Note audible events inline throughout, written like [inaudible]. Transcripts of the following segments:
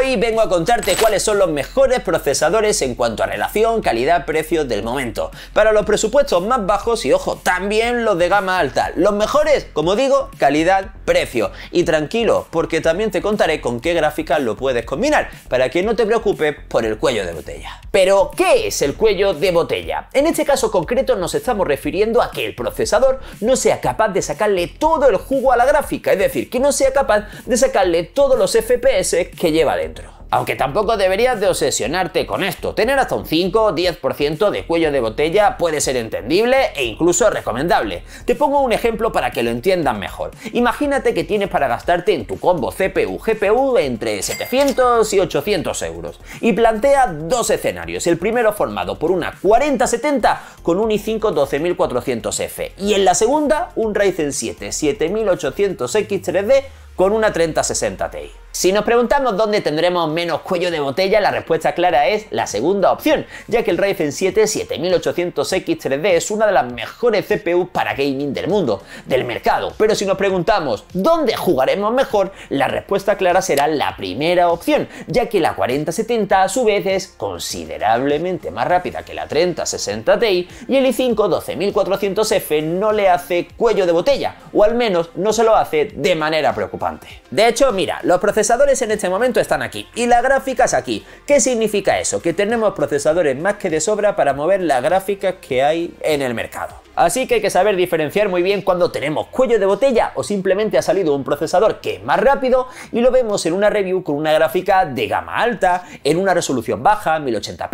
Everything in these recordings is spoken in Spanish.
Hoy vengo a contarte cuáles son los mejores procesadores en cuanto a relación calidad-precio del momento. Para los presupuestos más bajos y ojo, también los de gama alta. Los mejores, como digo, calidad-precio. Y tranquilo, porque también te contaré con qué gráficas lo puedes combinar, para que no te preocupes por el cuello de botella. Pero, ¿qué es el cuello de botella? En este caso concreto nos estamos refiriendo a que el procesador no sea capaz de sacarle todo el jugo a la gráfica, es decir, que no sea capaz de sacarle todos los FPS que lleva aunque tampoco deberías de obsesionarte con esto, tener hasta un 5 10% de cuello de botella puede ser entendible e incluso recomendable. Te pongo un ejemplo para que lo entiendan mejor. Imagínate que tienes para gastarte en tu combo CPU-GPU entre 700 y 800 euros y plantea dos escenarios, el primero formado por una 4070 con un i5 12400F y en la segunda un Ryzen 7 7800X3D con una 3060 Ti. Si nos preguntamos dónde tendremos menos cuello de botella, la respuesta clara es la segunda opción, ya que el Ryzen 7 7800X3D es una de las mejores CPUs para gaming del mundo, del mercado. Pero si nos preguntamos dónde jugaremos mejor, la respuesta clara será la primera opción, ya que la 4070 a su vez es considerablemente más rápida que la 3060 Ti y el i5 12400F no le hace cuello de botella, o al menos no se lo hace de manera preocupante. De hecho, mira, los procesadores procesadores en este momento están aquí y las gráficas aquí. ¿Qué significa eso? Que tenemos procesadores más que de sobra para mover las gráficas que hay en el mercado. Así que hay que saber diferenciar muy bien cuando tenemos cuello de botella o simplemente ha salido un procesador que es más rápido y lo vemos en una review con una gráfica de gama alta, en una resolución baja, 1080p,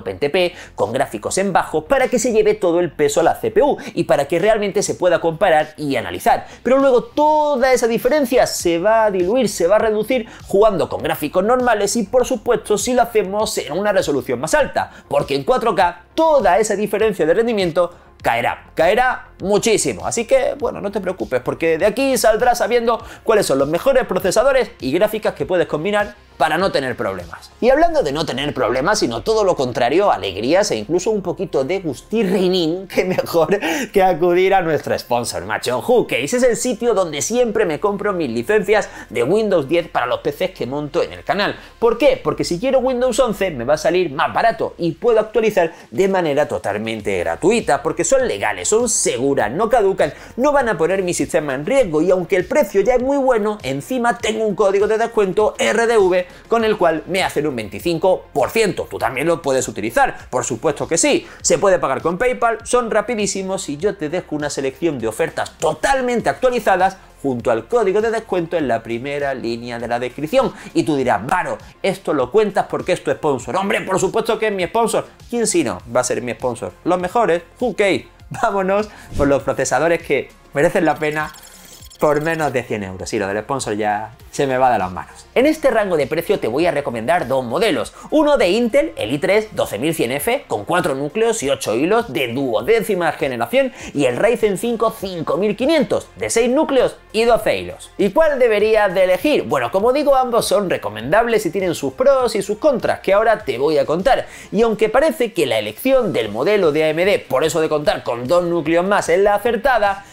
720p, con gráficos en bajo, para que se lleve todo el peso a la CPU y para que realmente se pueda comparar y analizar. Pero luego toda esa diferencia se va a diluir, se va a reducir jugando con gráficos normales y por supuesto si lo hacemos en una resolución más alta, porque en 4K toda esa diferencia de rendimiento caerá, caerá muchísimo. Así que, bueno, no te preocupes, porque de aquí saldrás sabiendo cuáles son los mejores procesadores y gráficas que puedes combinar para no tener problemas. Y hablando de no tener problemas, sino todo lo contrario, alegrías e incluso un poquito de gustirrinín, [laughs] que mejor que acudir a nuestro sponsor, macho. que es el sitio donde siempre me compro mis licencias de Windows 10 para los PCs que monto en el canal. ¿Por qué? Porque si quiero Windows 11 me va a salir más barato y puedo actualizar de manera totalmente gratuita, porque son legales, son seguras, no caducan, no van a poner mi sistema en riesgo y aunque el precio ya es muy bueno, encima tengo un código de descuento RDV con el cual me hacen un 25%. Tú también lo puedes utilizar, por supuesto que sí. Se puede pagar con PayPal, son rapidísimos y yo te dejo una selección de ofertas totalmente actualizadas junto al código de descuento en la primera línea de la descripción. Y tú dirás, Varo, esto lo cuentas porque es tu sponsor. Hombre, por supuesto que es mi sponsor. ¿Quién si no va a ser mi sponsor? Los mejores, Ok, Vámonos por los procesadores que merecen la pena por menos de 100 euros. Y lo del sponsor ya se me va de las manos. En este rango de precio te voy a recomendar dos modelos. Uno de Intel, el i3 12100F, con 4 núcleos y 8 hilos de duodécima generación, y el Ryzen 5 5500, de 6 núcleos y 12 hilos. ¿Y cuál deberías de elegir? Bueno, como digo, ambos son recomendables y tienen sus pros y sus contras, que ahora te voy a contar. Y aunque parece que la elección del modelo de AMD, por eso de contar con dos núcleos más, es la acertada,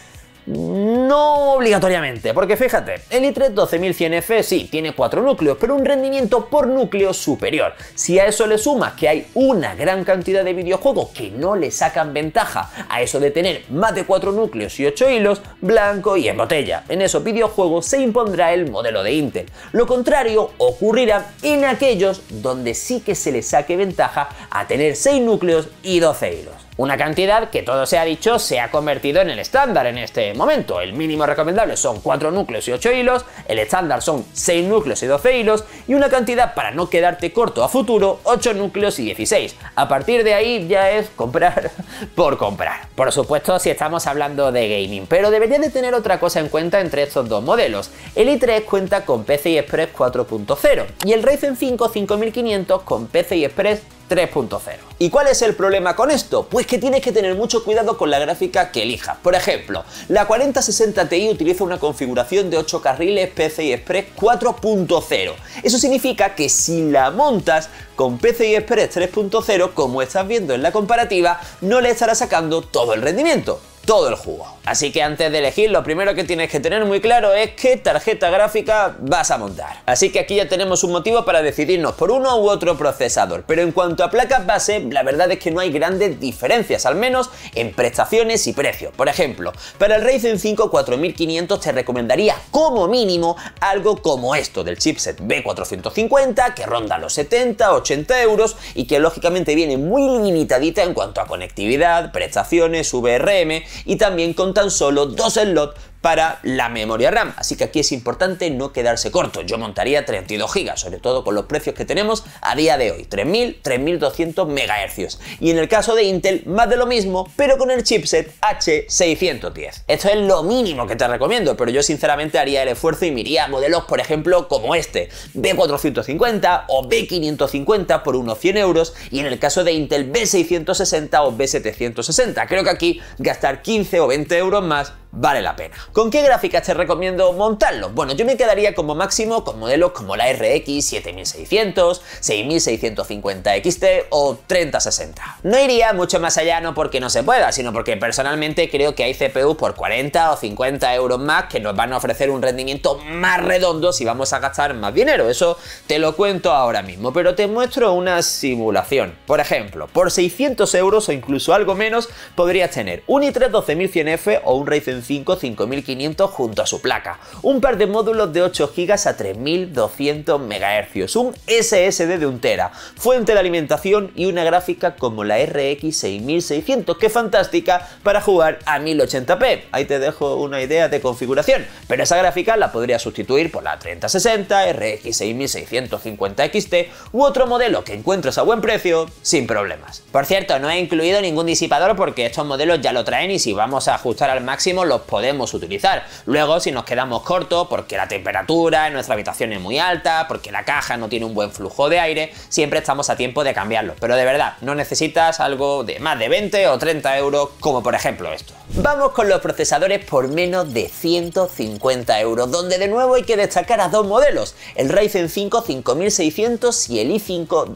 no obligatoriamente, porque fíjate, el i3 12100F sí, tiene 4 núcleos, pero un rendimiento por núcleo superior. Si a eso le sumas que hay una gran cantidad de videojuegos que no le sacan ventaja a eso de tener más de 4 núcleos y 8 hilos, blanco y en botella. En esos videojuegos se impondrá el modelo de Intel. Lo contrario ocurrirá en aquellos donde sí que se le saque ventaja a tener 6 núcleos y 12 hilos. Una cantidad que todo se ha dicho se ha convertido en el estándar en este momento. El mínimo recomendable son 4 núcleos y 8 hilos, el estándar son 6 núcleos y 12 hilos y una cantidad para no quedarte corto a futuro 8 núcleos y 16. A partir de ahí ya es comprar [laughs] por comprar. Por supuesto si estamos hablando de gaming, pero debería de tener otra cosa en cuenta entre estos dos modelos. El i3 cuenta con PCI Express 4.0 y el Ryzen 5 5500 con PCI Express 3.0. ¿Y cuál es el problema con esto? Pues que tienes que tener mucho cuidado con la gráfica que elijas. Por ejemplo, la 4060 Ti utiliza una configuración de 8 carriles PCI Express 4.0. Eso significa que si la montas con PCI Express 3.0, como estás viendo en la comparativa, no le estará sacando todo el rendimiento todo el juego. Así que antes de elegir, lo primero que tienes que tener muy claro es qué tarjeta gráfica vas a montar. Así que aquí ya tenemos un motivo para decidirnos por uno u otro procesador, pero en cuanto a placas base, la verdad es que no hay grandes diferencias, al menos en prestaciones y precio. Por ejemplo, para el Ryzen 5 4500 te recomendaría como mínimo algo como esto del chipset B450 que ronda los 70-80 euros y que lógicamente viene muy limitadita en cuanto a conectividad, prestaciones, VRM y también con tan solo dos slots para la memoria RAM. Así que aquí es importante no quedarse corto. Yo montaría 32 GB, sobre todo con los precios que tenemos a día de hoy. 3000, 3200 MHz. Y en el caso de Intel, más de lo mismo, pero con el chipset H610. Esto es lo mínimo que te recomiendo, pero yo sinceramente haría el esfuerzo y miraría modelos, por ejemplo, como este, B450 o B550 por unos 100 euros y en el caso de Intel B660 o B760. Creo que aquí gastar 15 o 20 euros más vale la pena. ¿Con qué gráficas te recomiendo montarlo? Bueno, yo me quedaría como máximo con modelos como la RX 7600, 6650 XT o 3060. No iría mucho más allá no porque no se pueda, sino porque personalmente creo que hay CPUs por 40 o 50 euros más que nos van a ofrecer un rendimiento más redondo si vamos a gastar más dinero. Eso te lo cuento ahora mismo, pero te muestro una simulación. Por ejemplo, por 600 euros o incluso algo menos podrías tener un i3 12100F o un Ryzen 5500 junto a su placa, un par de módulos de 8 gigas a 3200 megahercios un SSD de 1 TB, fuente de alimentación y una gráfica como la RX 6600, que fantástica para jugar a 1080p. Ahí te dejo una idea de configuración, pero esa gráfica la podría sustituir por la 3060, RX 6650 XT u otro modelo que encuentres a buen precio sin problemas. Por cierto, no he incluido ningún disipador porque estos modelos ya lo traen y si vamos a ajustar al máximo los podemos utilizar. Luego, si nos quedamos cortos porque la temperatura en nuestra habitación es muy alta, porque la caja no tiene un buen flujo de aire, siempre estamos a tiempo de cambiarlo. Pero de verdad, no necesitas algo de más de 20 o 30 euros, como por ejemplo esto. Vamos con los procesadores por menos de 150 euros, donde de nuevo hay que destacar a dos modelos, el Ryzen 5 5600 y el i5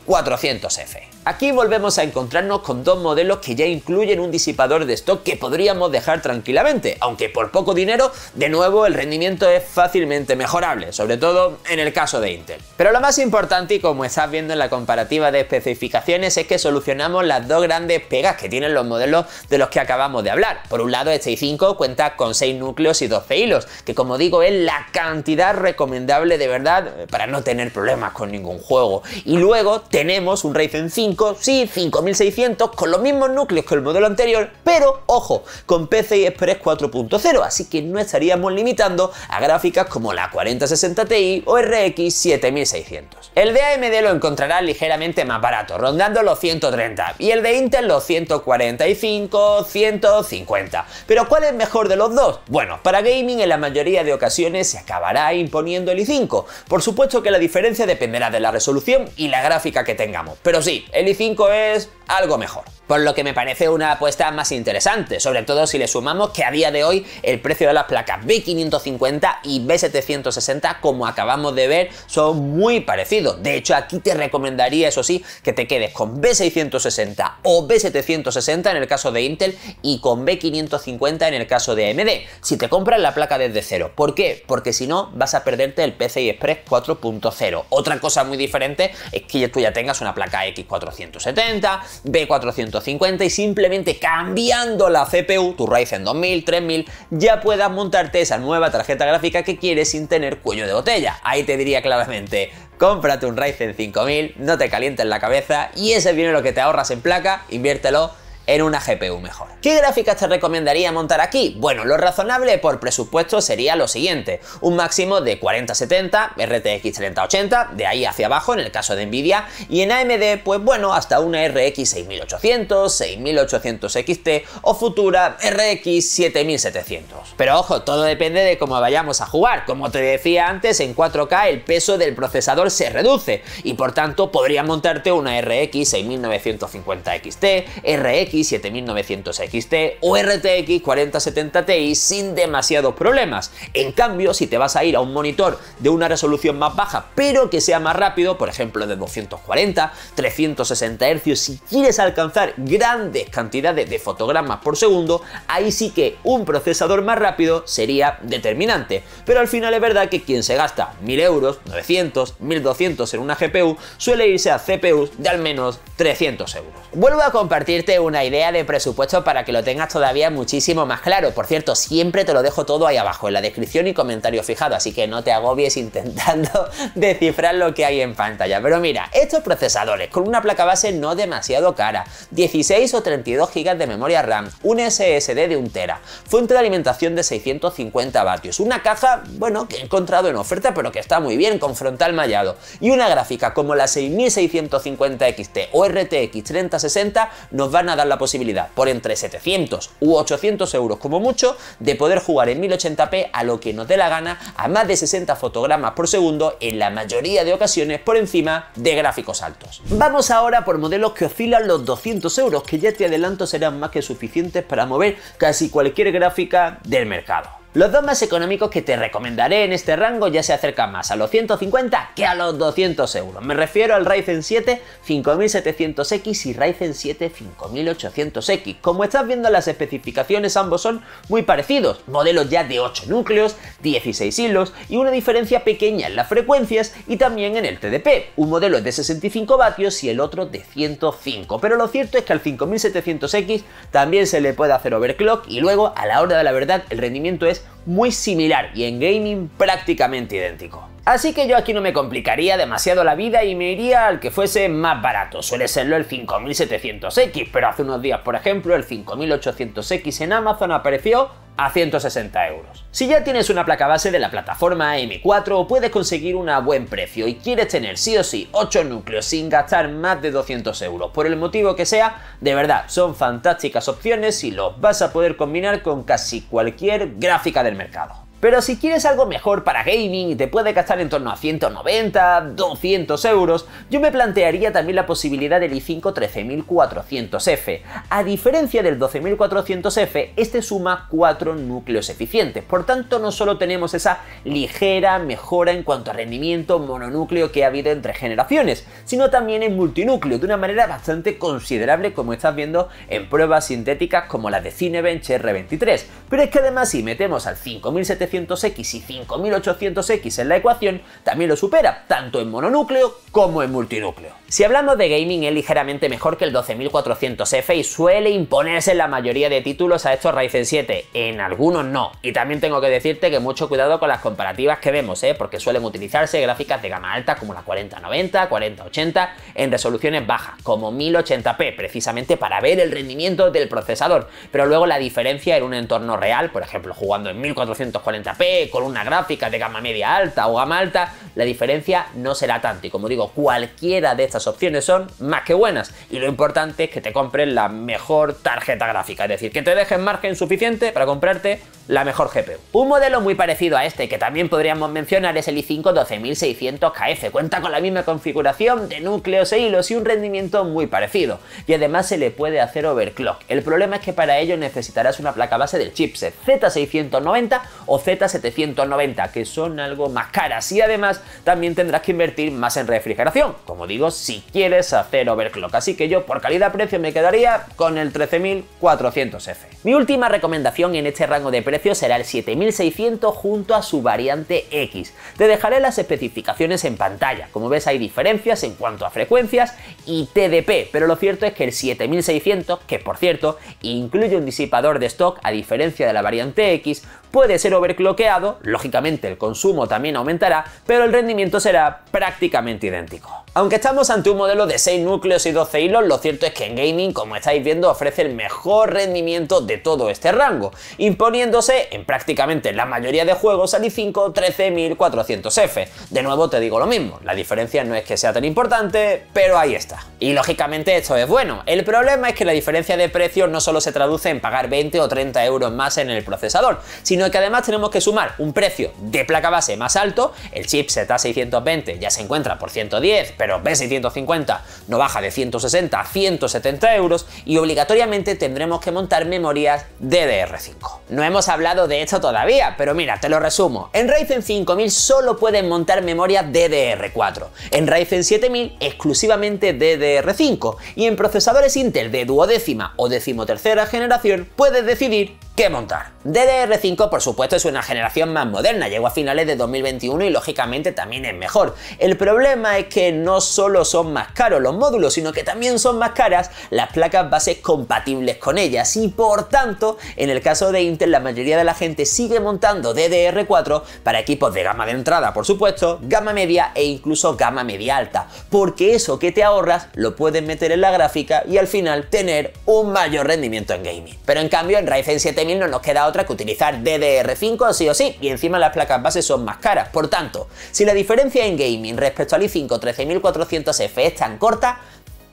12400F. Aquí volvemos a encontrarnos con dos modelos que ya incluyen un disipador de stock que podríamos dejar tranquilamente, aunque por poco dinero, de nuevo el rendimiento es fácilmente mejorable, sobre todo en el caso de Intel. Pero lo más importante, y como estás viendo en la comparativa de especificaciones, es que solucionamos las dos grandes pegas que tienen los modelos de los que acabamos de hablar. Por un lado, este i5 cuenta con 6 núcleos y 12 hilos, que como digo es la cantidad recomendable de verdad eh, para no tener problemas con ningún juego. Y luego tenemos un Ryzen 5 sí, 5600, con los mismos núcleos que el modelo anterior, pero ojo, con pc y Express 4.0, así que no estaríamos limitando a gráficas como la 4060 Ti o RX 7600. El de AMD lo encontrará ligeramente más barato, rondando los 130, y el de Intel los 145, 150. Pero ¿cuál es mejor de los dos? Bueno, para gaming en la mayoría de ocasiones se acabará imponiendo el i5. Por supuesto que la diferencia dependerá de la resolución y la gráfica que tengamos, pero sí, el i5 es algo mejor por lo que me parece una apuesta más interesante, sobre todo si le sumamos que a día de hoy el precio de las placas B550 y B760, como acabamos de ver, son muy parecidos. De hecho, aquí te recomendaría, eso sí, que te quedes con B660 o B760 en el caso de Intel y con B550 en el caso de AMD, si te compras la placa desde cero. ¿Por qué? Porque si no, vas a perderte el PCI Express 4.0. Otra cosa muy diferente es que tú ya tengas una placa x 4 B470, B450 y simplemente cambiando la CPU, tu Ryzen 2000, 3000, ya puedas montarte esa nueva tarjeta gráfica que quieres sin tener cuello de botella. Ahí te diría claramente, cómprate un Ryzen 5000, no te calientes la cabeza y ese dinero que te ahorras en placa, inviértelo en una GPU mejor. ¿Qué gráficas te recomendaría montar aquí? Bueno, lo razonable por presupuesto sería lo siguiente, un máximo de 4070, RTX 3080, de ahí hacia abajo en el caso de Nvidia, y en AMD, pues bueno, hasta una RX 6800, 6800 XT o futura RX 7700. Pero ojo, todo depende de cómo vayamos a jugar. Como te decía antes, en 4K el peso del procesador se reduce y por tanto podría montarte una RX 6950 XT, RX 7900 XT o RTX 4070 Ti sin demasiados problemas. En cambio, si te vas a ir a un monitor de una resolución más baja, pero que sea más rápido, por ejemplo de 240, 360 Hz, si quieres alcanzar grandes cantidades de fotogramas por segundo, ahí sí que un procesador más rápido sería determinante. Pero al final es verdad que quien se gasta 1000 euros, 900, 1200 en una GPU, suele irse a CPUs de al menos 300 euros. Vuelvo a compartirte una idea idea de presupuesto para que lo tengas todavía muchísimo más claro. Por cierto, siempre te lo dejo todo ahí abajo en la descripción y comentario fijado, así que no te agobies [laughs] intentando descifrar lo que hay en pantalla. Pero mira, estos procesadores con una placa base no demasiado cara, 16 o 32 gigas de memoria RAM, un SSD de un tera, fuente de alimentación de 650 vatios, una caja, bueno, que he encontrado en oferta pero que está muy bien con frontal mallado y una gráfica como la 6650 XT o RTX 3060 nos van a dar la posibilidad por entre 700 u 800 euros como mucho de poder jugar en 1080p a lo que nos dé la gana a más de 60 fotogramas por segundo en la mayoría de ocasiones por encima de gráficos altos. Vamos ahora por modelos que oscilan los 200 euros que ya te adelanto serán más que suficientes para mover casi cualquier gráfica del mercado. Los dos más económicos que te recomendaré en este rango ya se acercan más a los 150 que a los 200 euros. Me refiero al Ryzen 7 5700X y Ryzen 7 5800X. Como estás viendo las especificaciones ambos son muy parecidos, modelos ya de 8 núcleos, 16 hilos y una diferencia pequeña en las frecuencias y también en el TDP. Un modelo es de 65 vatios y el otro de 105, pero lo cierto es que al 5700X también se le puede hacer overclock y luego a la hora de la verdad el rendimiento es muy similar y en gaming prácticamente idéntico. Así que yo aquí no me complicaría demasiado la vida y me iría al que fuese más barato. Suele serlo el 5700X, pero hace unos días, por ejemplo, el 5800X en Amazon apareció a 160 euros. Si ya tienes una placa base de la plataforma M4, puedes conseguir una buen precio y quieres tener sí o sí 8 núcleos sin gastar más de 200 euros, por el motivo que sea, de verdad son fantásticas opciones y los vas a poder combinar con casi cualquier gráfica del mercado. Pero si quieres algo mejor para gaming y te puede gastar en torno a 190, 200 euros, yo me plantearía también la posibilidad del i5 13400F. A diferencia del 12400F, este suma 4 núcleos eficientes, por tanto no solo tenemos esa ligera mejora en cuanto a rendimiento mononúcleo que ha habido entre generaciones, sino también en multinúcleo, de una manera bastante considerable como estás viendo en pruebas sintéticas como la de Cinebench R23. Pero es que además si metemos al 5700 x y 5800X en la ecuación, también lo supera, tanto en mononúcleo como en multinúcleo. Si hablamos de gaming es ligeramente mejor que el 12400F y suele imponerse en la mayoría de títulos a estos Ryzen 7, en algunos no. Y también tengo que decirte que mucho cuidado con las comparativas que vemos, ¿eh? porque suelen utilizarse gráficas de gama alta como la 4090, 4080 en resoluciones bajas, como 1080p, precisamente para ver el rendimiento del procesador, pero luego la diferencia en un entorno real, por ejemplo jugando en 1440 Columna con una gráfica de gama media alta o gama alta, la diferencia no será tanta Y como digo, cualquiera de estas opciones son más que buenas. Y lo importante es que te compres la mejor tarjeta gráfica, es decir, que te dejen margen suficiente para comprarte la mejor GPU. Un modelo muy parecido a este que también podríamos mencionar es el i5 12600KF. Cuenta con la misma configuración de núcleos e hilos y un rendimiento muy parecido. Y además se le puede hacer overclock. El problema es que para ello necesitarás una placa base del chipset Z690 o Z 790 que son algo más caras y además también tendrás que invertir más en refrigeración, como digo, si quieres hacer overclock. Así que yo por calidad-precio me quedaría con el 13400F. Mi última recomendación en este rango de precios será el 7600 junto a su variante X. Te dejaré las especificaciones en pantalla, como ves hay diferencias en cuanto a frecuencias y TDP, pero lo cierto es que el 7600, que por cierto incluye un disipador de stock a diferencia de la variante X, puede ser overcloqueado, lógicamente el consumo también aumentará, pero el rendimiento será prácticamente idéntico. Aunque estamos ante un modelo de 6 núcleos y 12 hilos, lo cierto es que en gaming, como estáis viendo, ofrece el mejor rendimiento de todo este rango, imponiéndose en prácticamente la mayoría de juegos al i5 13400F. De nuevo te digo lo mismo, la diferencia no es que sea tan importante, pero ahí está. Y lógicamente esto es bueno, el problema es que la diferencia de precio no solo se traduce en pagar 20 o 30 euros más en el procesador, sino sino que además tenemos que sumar un precio de placa base más alto, el chipset A620 ya se encuentra por 110, pero B650 no baja de 160 a 170 euros y obligatoriamente tendremos que montar memorias DDR5. No hemos hablado de esto todavía, pero mira, te lo resumo. En Ryzen 5000 solo puedes montar memoria DDR4, en Ryzen 7000 exclusivamente DDR5 y en procesadores Intel de duodécima o decimotercera generación puedes decidir montar. DDR5 por supuesto es una generación más moderna, llegó a finales de 2021 y lógicamente también es mejor. El problema es que no solo son más caros los módulos, sino que también son más caras las placas bases compatibles con ellas y por tanto, en el caso de Intel la mayoría de la gente sigue montando DDR4 para equipos de gama de entrada, por supuesto, gama media e incluso gama media alta, porque eso que te ahorras lo puedes meter en la gráfica y al final tener un mayor rendimiento en gaming. Pero en cambio en Ryzen 7000 no nos queda otra que utilizar DDR5 sí o sí, y encima las placas base son más caras. Por tanto, si la diferencia en gaming respecto al i5 13400F es tan corta,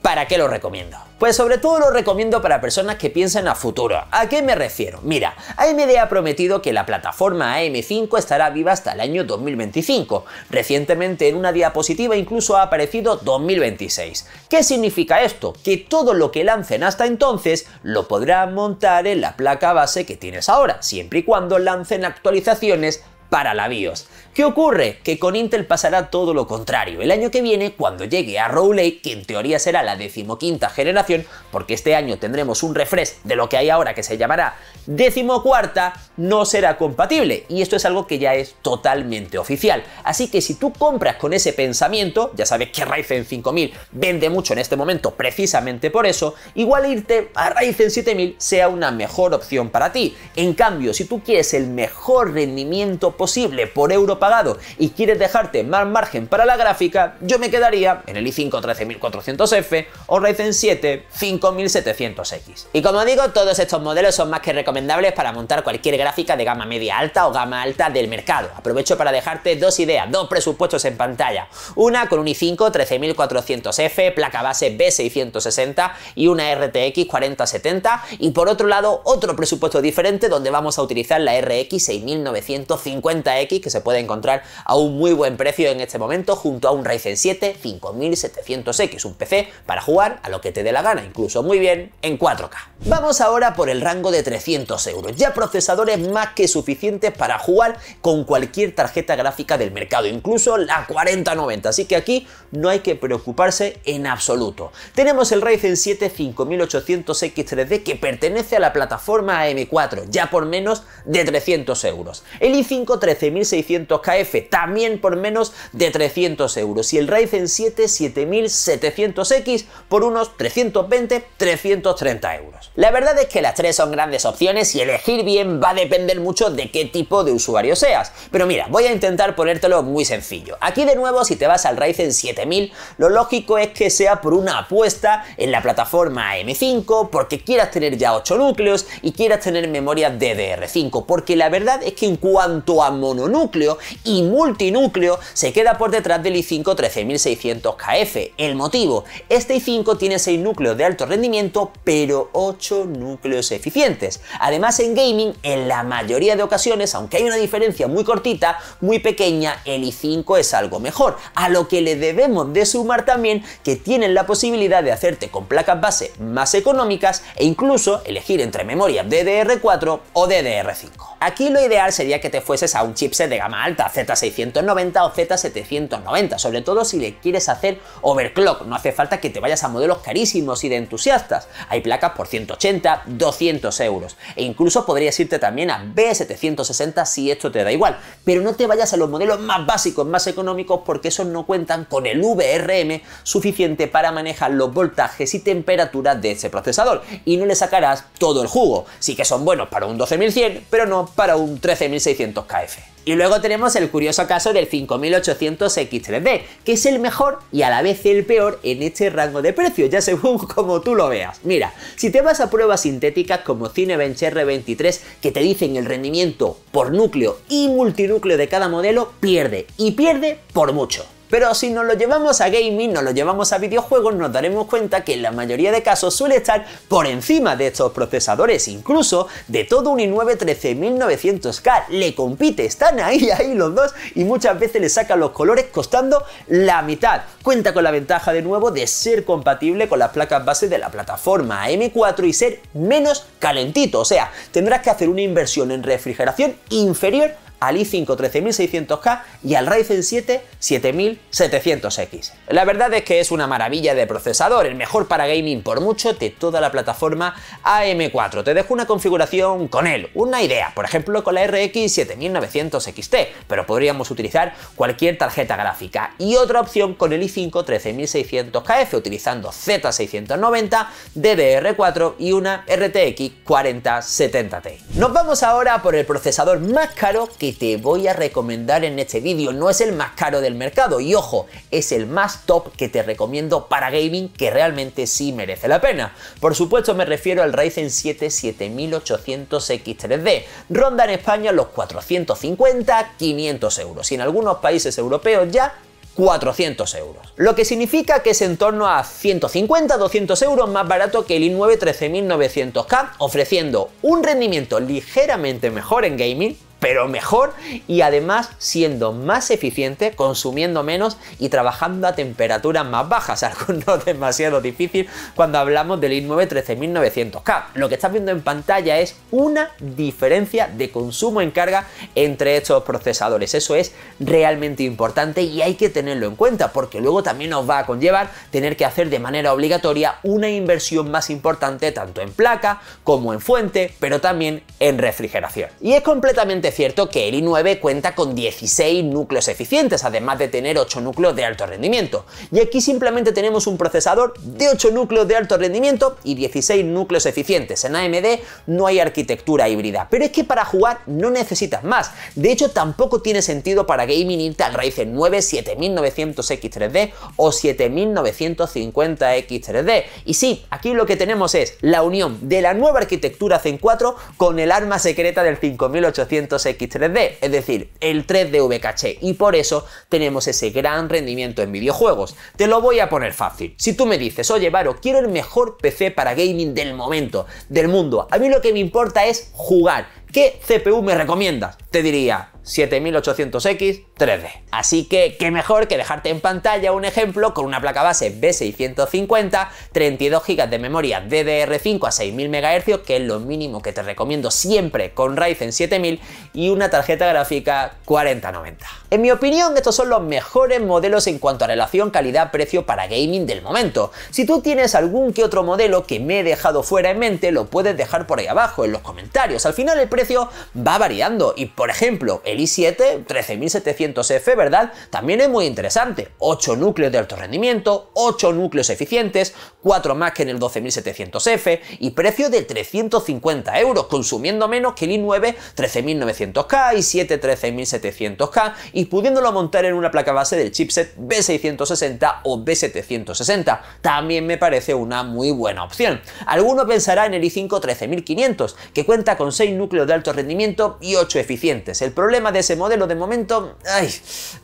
¿Para qué lo recomiendo? Pues sobre todo lo recomiendo para personas que piensan a futuro. ¿A qué me refiero? Mira, AMD ha prometido que la plataforma AM5 estará viva hasta el año 2025. Recientemente en una diapositiva incluso ha aparecido 2026. ¿Qué significa esto? Que todo lo que lancen hasta entonces lo podrán montar en la placa base que tienes ahora, siempre y cuando lancen actualizaciones para la BIOS. ¿Qué ocurre? Que con Intel pasará todo lo contrario. El año que viene, cuando llegue a Rowley, que en teoría será la decimoquinta generación, porque este año tendremos un refresh de lo que hay ahora que se llamará decimocuarta, no será compatible. Y esto es algo que ya es totalmente oficial. Así que si tú compras con ese pensamiento, ya sabes que Ryzen 5000 vende mucho en este momento precisamente por eso, igual irte a Ryzen 7000 sea una mejor opción para ti. En cambio, si tú quieres el mejor rendimiento posible por euro pagado y quieres dejarte más margen para la gráfica, yo me quedaría en el i5 13400F o Ryzen 7 5700X. Y como digo, todos estos modelos son más que recomendables para montar cualquier gráfica de gama media alta o gama alta del mercado. Aprovecho para dejarte dos ideas, dos presupuestos en pantalla. Una con un i5 13400F, placa base B660 y una RTX 4070 y por otro lado otro presupuesto diferente donde vamos a utilizar la RX 6950 x que se puede encontrar a un muy buen precio en este momento junto a un Ryzen 7 5700X, un PC para jugar a lo que te dé la gana, incluso muy bien en 4K. Vamos ahora por el rango de 300 euros, ya procesadores más que suficientes para jugar con cualquier tarjeta gráfica del mercado, incluso la 4090, así que aquí no hay que preocuparse en absoluto. Tenemos el Ryzen 7 5800X3D que pertenece a la plataforma AM4, ya por menos de 300 euros. El i5 13.600 KF, también por menos de 300 euros. Y el Ryzen 7 7700X por unos 320-330 euros. La verdad es que las tres son grandes opciones y elegir bien va a depender mucho de qué tipo de usuario seas. Pero mira, voy a intentar ponértelo muy sencillo. Aquí de nuevo, si te vas al Ryzen 7000, lo lógico es que sea por una apuesta en la plataforma M5, porque quieras tener ya 8 núcleos y quieras tener memoria DDR5, porque la verdad es que en cuanto a mononúcleo y multinúcleo se queda por detrás del i5 13600KF. El motivo, este i5 tiene 6 núcleos de alto rendimiento, pero 8 núcleos eficientes. Además, en gaming, en la mayoría de ocasiones, aunque hay una diferencia muy cortita, muy pequeña, el i5 es algo mejor, a lo que le debemos de sumar también que tienen la posibilidad de hacerte con placas base más económicas e incluso elegir entre memorias DDR4 o DDR5. Aquí lo ideal sería que te fueses a un chipset de gama alta, Z690 o Z790, sobre todo si le quieres hacer overclock, no hace falta que te vayas a modelos carísimos y de entusiastas, hay placas por 180, 200 euros, e incluso podrías irte también a B760 si esto te da igual, pero no te vayas a los modelos más básicos, más económicos, porque esos no cuentan con el VRM suficiente para manejar los voltajes y temperaturas de ese procesador, y no le sacarás todo el jugo, sí que son buenos para un 12100, pero no para un 13600 KF. Y luego tenemos el curioso caso del 5800X3D, que es el mejor y a la vez el peor en este rango de precios, ya según [laughs] como tú lo veas. Mira, si te vas a pruebas sintéticas como Cinebench R23, que te dicen el rendimiento por núcleo y multinúcleo de cada modelo, pierde, y pierde por mucho. Pero si nos lo llevamos a gaming, nos lo llevamos a videojuegos, nos daremos cuenta que en la mayoría de casos suele estar por encima de estos procesadores, incluso de todo un i9 13900K. Le compite, están ahí, [laughs] ahí los dos y muchas veces le sacan los colores costando la mitad. Cuenta con la ventaja de nuevo de ser compatible con las placas base de la plataforma M4 y ser menos calentito, o sea, tendrás que hacer una inversión en refrigeración inferior al i5 13600K y al Ryzen 7 7700X. La verdad es que es una maravilla de procesador, el mejor para gaming por mucho de toda la plataforma AM4. Te dejo una configuración con él, una idea, por ejemplo con la RX 7900XT, pero podríamos utilizar cualquier tarjeta gráfica. Y otra opción con el i5 13600KF utilizando Z690, DDR4 y una RTX 4070 t Nos vamos ahora por el procesador más caro que te voy a recomendar en este vídeo. No es el más caro del mercado y ojo, es el más top que te recomiendo para gaming que realmente sí merece la pena. Por supuesto me refiero al Ryzen 7 7800X3D. Ronda en España los 450-500 euros y en algunos países europeos ya 400 euros. Lo que significa que es en torno a 150-200 euros más barato que el i9 13900K, ofreciendo un rendimiento ligeramente mejor en gaming, pero mejor y además siendo más eficiente, consumiendo menos y trabajando a temperaturas más bajas, [laughs] algo no demasiado difícil cuando hablamos del i9 13900K. Lo que estás viendo en pantalla es una diferencia de consumo en carga entre estos procesadores. Eso es realmente importante y hay que tenerlo en cuenta porque luego también nos va a conllevar tener que hacer de manera obligatoria una inversión más importante tanto en placa como en fuente, pero también en refrigeración. Y es completamente cierto que el i9 cuenta con 16 núcleos eficientes, además de tener 8 núcleos de alto rendimiento. Y aquí simplemente tenemos un procesador de 8 núcleos de alto rendimiento y 16 núcleos eficientes. En AMD no hay arquitectura híbrida, pero es que para jugar no necesitas más. De hecho, tampoco tiene sentido para gaming irte al Ryzen 9 7900X3D o 7950X3D. Y sí, aquí lo que tenemos es la unión de la nueva arquitectura Zen 4 con el arma secreta del 5800 X3D, es decir, el 3 d caché, y por eso tenemos ese gran rendimiento en videojuegos. Te lo voy a poner fácil. Si tú me dices, oye, Varo, quiero el mejor PC para gaming del momento, del mundo, a mí lo que me importa es jugar. ¿Qué CPU me recomiendas? Te diría, 7800X 3D. Así que qué mejor que dejarte en pantalla un ejemplo con una placa base B650, 32 GB de memoria DDR5 a 6000 MHz, que es lo mínimo que te recomiendo siempre con Ryzen 7000 y una tarjeta gráfica 4090. En mi opinión, estos son los mejores modelos en cuanto a relación calidad-precio para gaming del momento. Si tú tienes algún que otro modelo que me he dejado fuera en mente, lo puedes dejar por ahí abajo en los comentarios. Al final el precio va variando y por ejemplo, el i7 13700F, ¿verdad? También es muy interesante. 8 núcleos de alto rendimiento, 8 núcleos eficientes, 4 más que en el 12700F y precio de 350 euros, consumiendo menos que el i9 13900K, i7 13700K y pudiéndolo montar en una placa base del chipset B660 o B760. También me parece una muy buena opción. Alguno pensará en el i5 13500, que cuenta con 6 núcleos de alto rendimiento y 8 eficientes. El problema de ese modelo de momento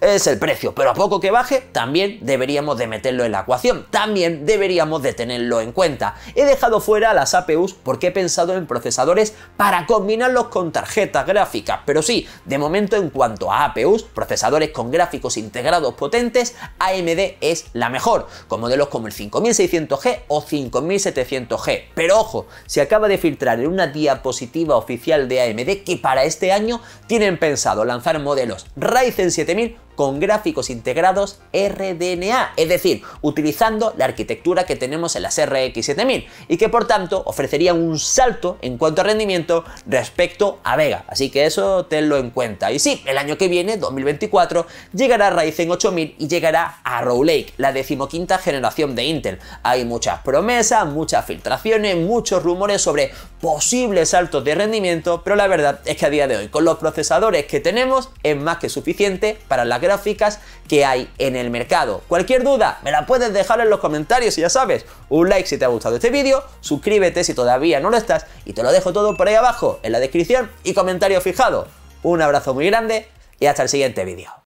es el precio, pero a poco que baje también deberíamos de meterlo en la ecuación, también deberíamos de tenerlo en cuenta. He dejado fuera las APUs porque he pensado en procesadores para combinarlos con tarjetas gráficas, pero sí, de momento en cuanto a APUs, procesadores con gráficos integrados potentes, AMD es la mejor, con modelos como el 5600G o 5700G. Pero ojo, se acaba de filtrar en una diapositiva oficial de AMD que para este año tienen pensado lanzar modelos Ryzen 7000 con gráficos integrados RDNA, es decir, utilizando la arquitectura que tenemos en las RX 7000 y que por tanto ofrecería un salto en cuanto a rendimiento respecto a Vega. Así que eso tenlo en cuenta. Y sí, el año que viene, 2024, llegará Ryzen 8000 y llegará a Row Lake, la decimoquinta generación de Intel. Hay muchas promesas, muchas filtraciones, muchos rumores sobre posibles saltos de rendimiento, pero la verdad es que a día de hoy, con los procesadores que tenemos, es más que suficiente para la gráficas que hay en el mercado. Cualquier duda me la puedes dejar en los comentarios y ya sabes, un like si te ha gustado este vídeo, suscríbete si todavía no lo estás y te lo dejo todo por ahí abajo en la descripción y comentario fijado. Un abrazo muy grande y hasta el siguiente vídeo.